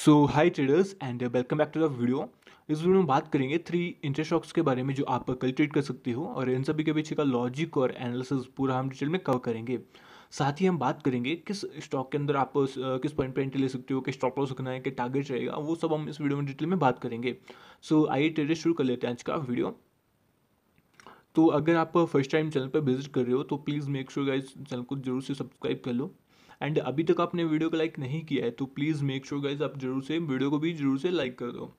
so hi traders and welcome back to the video इस वीडियो में बात करेंगे थ्री इंटरेस्ट स्टॉक्स के बारे में जो आप कल ट्रेड कर सकते हो और इन सभी के पीछे का लॉजिक और एनालिसिस पूरा हम डिटेल में कवर करेंगे साथ ही हम बात करेंगे किस स्टॉक के अंदर आप किस पॉइंट पे एंट्री ले सकते हो किस स्टॉक लॉस रखना है कि टारगेट रहेगा वो सब हम इस वीडियो में डिटेल में बात करेंगे सो आइए ट्रेडर शुरू कर लेते हैं आज का वीडियो तो अगर आप फर्स्ट टाइम चैनल पर विजिट कर रहे हो तो please make sure guys channel को जरूर से सब्सक्राइब कर लो एंड अभी तक आपने वीडियो को लाइक नहीं किया है तो प्लीज़ मेक श्योर गाइज आप जरूर से वीडियो को भी जरूर से लाइक कर दो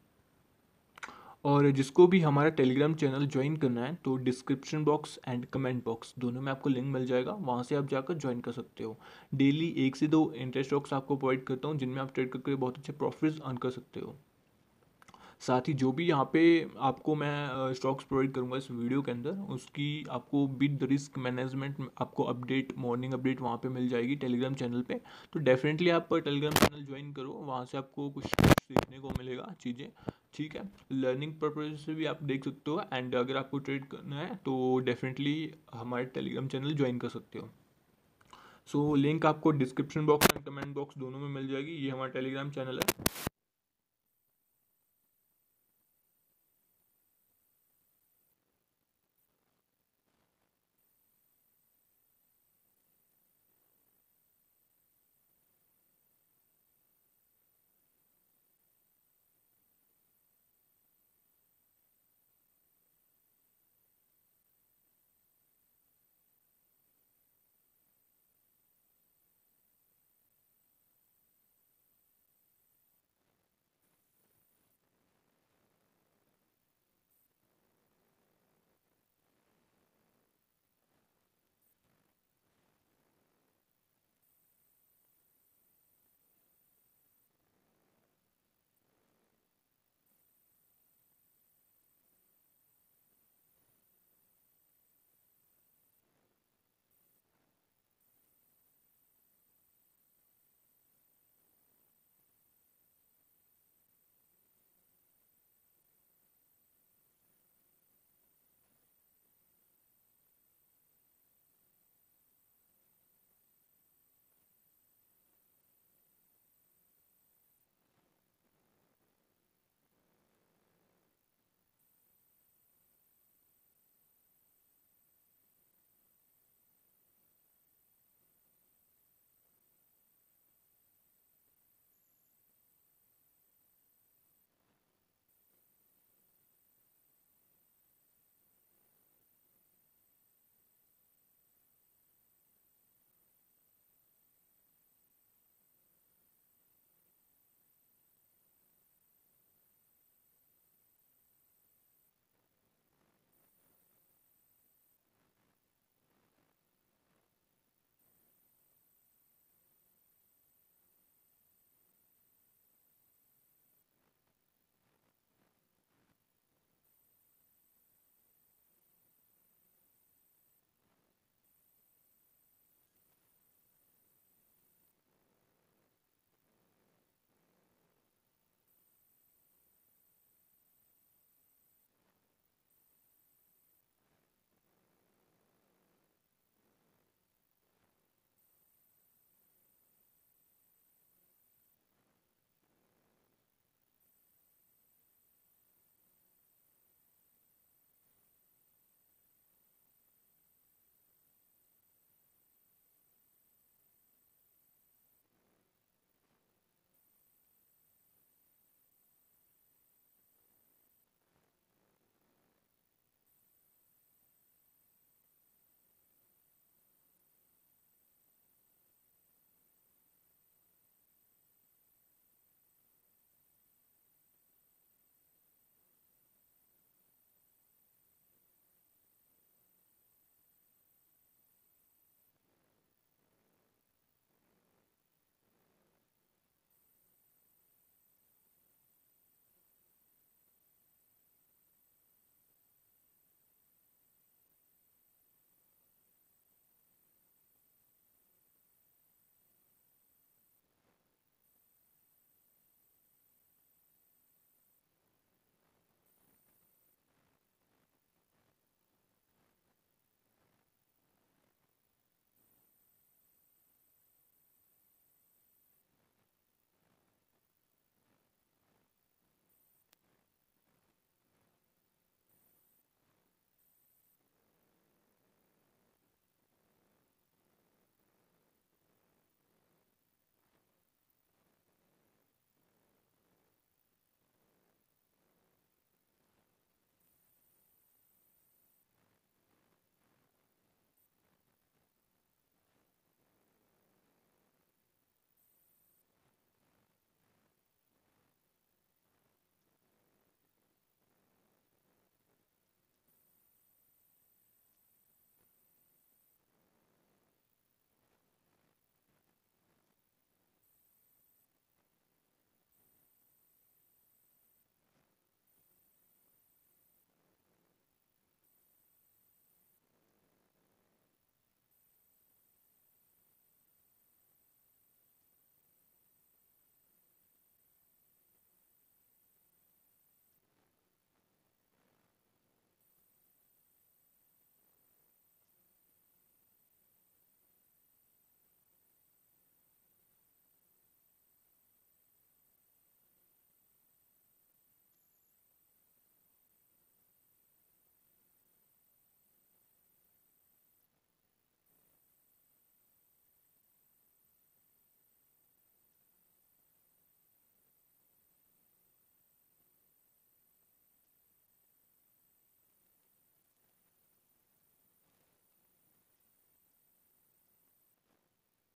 और जिसको भी हमारा टेलीग्राम चैनल ज्वाइन करना है तो description box and comment box दोनों में आपको लिंक मिल जाएगा वहाँ से आप जाकर ज्वाइन कर सकते हो डेली एक से दो इंटरेस्ट स्टॉक्स आपको प्रोवाइड करता हूँ जिनमें आप ट्रेड करके बहुत अच्छे प्रॉफिट्स अर्न कर सकते हो साथ ही जो भी यहाँ पे आपको मैं स्टॉक्स प्रोवाइड करूँगा इस वीडियो के अंदर उसकी आपको विद रिस्क मैनेजमेंट आपको अपडेट मॉर्निंग अपडेट वहाँ पे मिल जाएगी टेलीग्राम चैनल पे तो डेफिनेटली आप टेलीग्राम चैनल ज्वाइन करो वहाँ से आपको कुछ सीखने को मिलेगा चीज़ें ठीक है लर्निंग पर्पज से भी आप देख सकते हो एंड अगर आपको ट्रेड करना है तो डेफिनेटली हमारे टेलीग्राम चैनल ज्वाइन कर सकते हो सो so, लिंक आपको description box and comment box दोनों में मिल जाएगी ये हमारा टेलीग्राम चैनल है